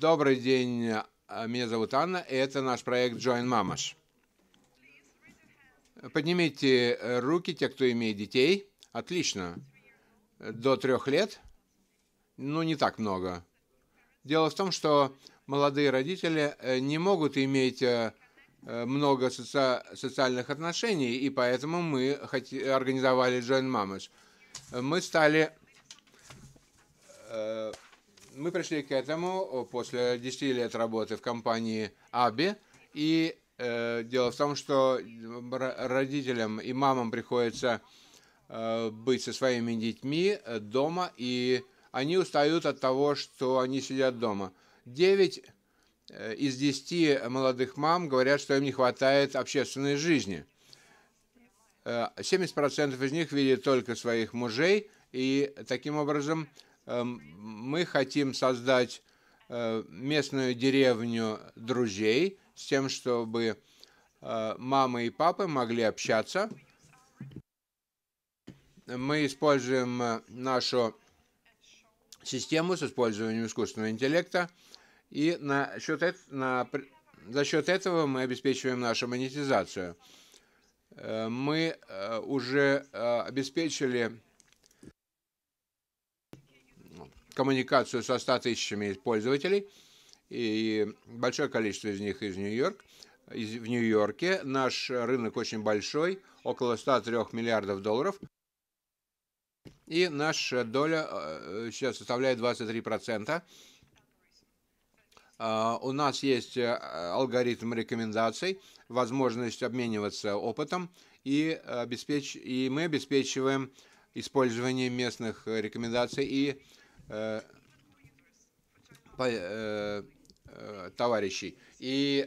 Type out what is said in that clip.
Добрый день, а, меня зовут Анна, и это наш проект Join Mamash. Поднимите э, руки, те, кто имеет детей. Отлично. До трех лет. Ну, не так много. Дело в том, что молодые родители э, не могут иметь э, много соци социальных отношений, и поэтому мы организовали Join Mamash. Мы стали мы пришли к этому э, после 10 лет работы в компании Аби. И э, дело в том, что родителям и мамам приходится э, быть со своими детьми э, дома, и они устают от того, что они сидят дома. 9 э, из 10 молодых мам говорят, что им не хватает общественной жизни. 70% из них видят только своих мужей, и таким образом Эм, мы хотим создать э, местную деревню друзей с тем, чтобы э, мамы и папы могли общаться. Мы используем э, нашу систему с использованием искусственного интеллекта, и на счет, на, за счет этого мы обеспечиваем нашу монетизацию. Мы уже обеспечили коммуникацию со 100 тысячами пользователей, и большое количество из них из Нью-Йорк, в Нью-Йорке. Наш рынок очень большой, около 103 миллиардов долларов. И наша доля э, сейчас составляет 23%. А, у нас есть э, алгоритм рекомендаций, возможность обмениваться опытом, и, обеспеч... и мы обеспечиваем использование местных рекомендаций и Э, э, э, товарищей. И